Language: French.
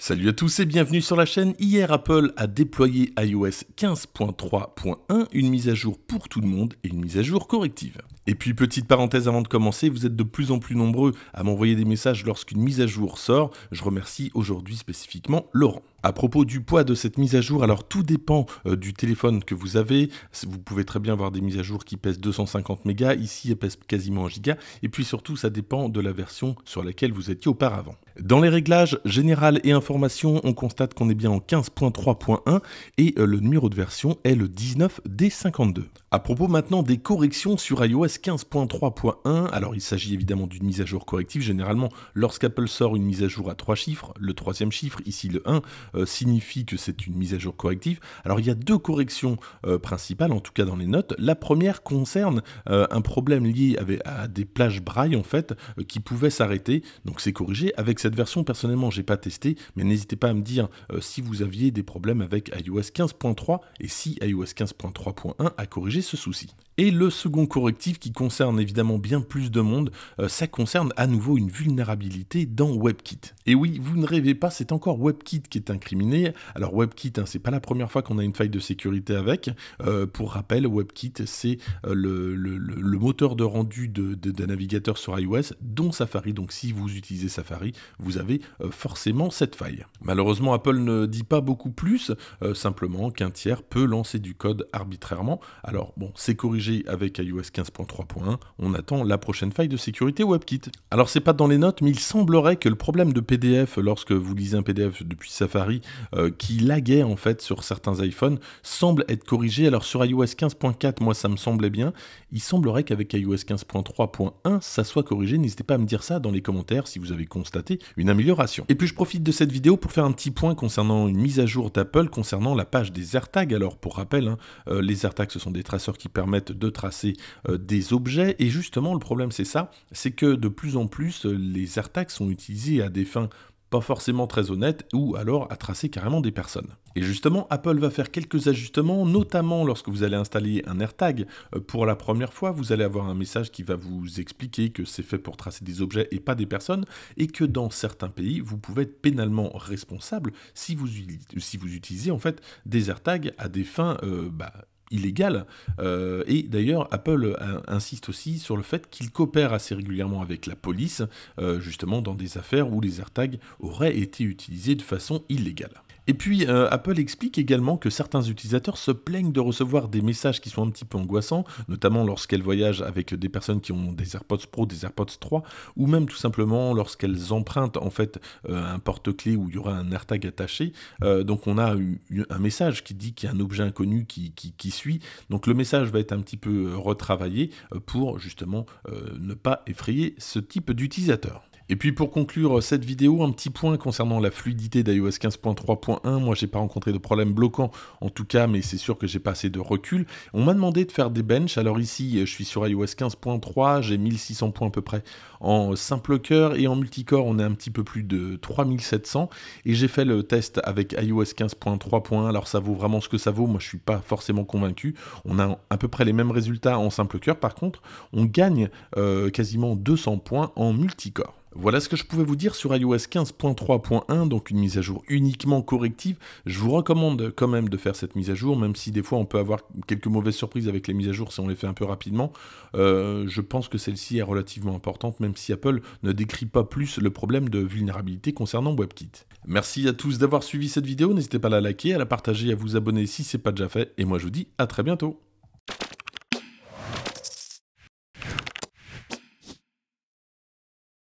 Salut à tous et bienvenue sur la chaîne. Hier, Apple a déployé iOS 15.3.1, une mise à jour pour tout le monde et une mise à jour corrective. Et puis, petite parenthèse avant de commencer, vous êtes de plus en plus nombreux à m'envoyer des messages lorsqu'une mise à jour sort. Je remercie aujourd'hui spécifiquement Laurent. À propos du poids de cette mise à jour, alors tout dépend euh, du téléphone que vous avez. Vous pouvez très bien avoir des mises à jour qui pèsent 250 mégas, ici elles pèsent quasiment 1 giga, et puis surtout ça dépend de la version sur laquelle vous étiez auparavant. Dans les réglages général et information, on constate qu'on est bien en 15.3.1 et euh, le numéro de version est le 19D52. À propos maintenant des corrections sur iOS 15.3.1, alors il s'agit évidemment d'une mise à jour corrective, généralement lorsqu'Apple sort une mise à jour à trois chiffres, le troisième chiffre, ici le 1, euh, signifie que c'est une mise à jour corrective. Alors il y a deux corrections euh, principales, en tout cas dans les notes. La première concerne euh, un problème lié à des plages braille en fait qui pouvaient s'arrêter, donc c'est corrigé. Avec cette version, personnellement, j'ai pas testé, mais n'hésitez pas à me dire si vous aviez des problèmes avec iOS 15.3 et si iOS 15.3.1 a corrigé ce souci. Et le second correctif qui concerne évidemment bien plus de monde, ça concerne à nouveau une vulnérabilité dans WebKit. Et oui, vous ne rêvez pas, c'est encore WebKit qui est un alors WebKit, hein, c'est pas la première fois qu'on a une faille de sécurité avec. Euh, pour rappel, WebKit, c'est euh, le, moteur de rendu d'un de, navigateur sur iOS, dont Safari. Donc si vous utilisez Safari, vous avez euh, forcément cette faille. Malheureusement, Apple ne dit pas beaucoup plus, simplement qu'un tiers peut lancer du code arbitrairement. Alors bon, c'est corrigé avec iOS 15.3.1. On attend la prochaine faille de sécurité WebKit. Alors c'est pas dans les notes, mais il semblerait que le problème de PDF, lorsque vous lisez un PDF depuis Safari, euh, qui laguait en fait sur certains iPhones semble être corrigé. Alors sur iOS 15.4, moi ça me semblait bien. Il semblerait qu'avec iOS 15.3.1, ça soit corrigé. N'hésitez pas à me dire ça dans les commentaires si vous avez constaté une amélioration. Et puis je profite de cette vidéo pour faire un petit point concernant une mise à jour d'Apple concernant la page des AirTags. Alors pour rappel, les hein, air euh, les AirTags ce sont des traceurs qui permettent de tracer euh, des objets. Et justement le problème c'est ça, c'est que de plus en plus les AirTags sont utilisés à des fins pas forcément très honnête ou alors à tracer carrément des personnes. Et justement, Apple va faire quelques ajustements, notamment lorsque vous allez installer un AirTag. Euh, pour la première fois, vous allez avoir un message qui va vous expliquer que c'est fait pour tracer des objets et pas des personnes, et que dans certains pays, vous pouvez être pénalement responsable si vous, utilisez en fait des AirTags à des fins euh, bah, illégal. Euh, et d'ailleurs, Apple euh, insiste aussi sur le fait qu'il coopère assez régulièrement avec la police, euh, justement dans des affaires où les AirTags auraient été utilisés de façon illégale. Et puis, euh, Apple explique également que certains utilisateurs se plaignent de recevoir des messages qui sont un petit peu angoissants, notamment lorsqu'elles voyagent avec des personnes qui ont des AirPods Pro, des AirPods 3, ou même tout simplement lorsqu'elles empruntent en fait euh, un porte-clés où il y aura un AirTag attaché. Euh, donc, on a eu, un message qui dit qu'il y a un objet inconnu qui, suit. Donc, le message va être un petit peu retravaillé pour justement ne pas effrayer ce type d'utilisateur. Et puis pour conclure cette vidéo, un petit point concernant la fluidité d'iOS 15.3.1. Moi, j'ai pas rencontré de problème bloquant en tout cas, mais c'est sûr que j'ai pas assez de recul. On m'a demandé de faire des benches. Alors ici, je suis sur iOS 15.3, j'ai 1600 points à peu près en simple cœur et en multicore, on est un petit peu plus de 3700 et j'ai fait le test avec iOS 15.3.1. Alors ça vaut vraiment ce que ça vaut. Moi, je suis pas forcément convaincu. On a à peu près les mêmes résultats en simple cœur. Par contre, on gagne euh, quasiment 200 points en multicore. Voilà ce que je pouvais vous dire sur iOS 15.3.1, donc une mise à jour uniquement corrective. Je vous recommande quand même de faire cette mise à jour, même si des fois on peut avoir quelques mauvaises surprises avec les mises à jour si on les fait un peu rapidement. Euh, je pense que celle-ci est relativement importante, même si Apple ne décrit pas plus le problème de vulnérabilité concernant WebKit. Merci à tous d'avoir suivi cette vidéo, n'hésitez pas à la liker, à la partager, à vous abonner si ce n'est pas déjà fait, et moi je vous dis à très bientôt.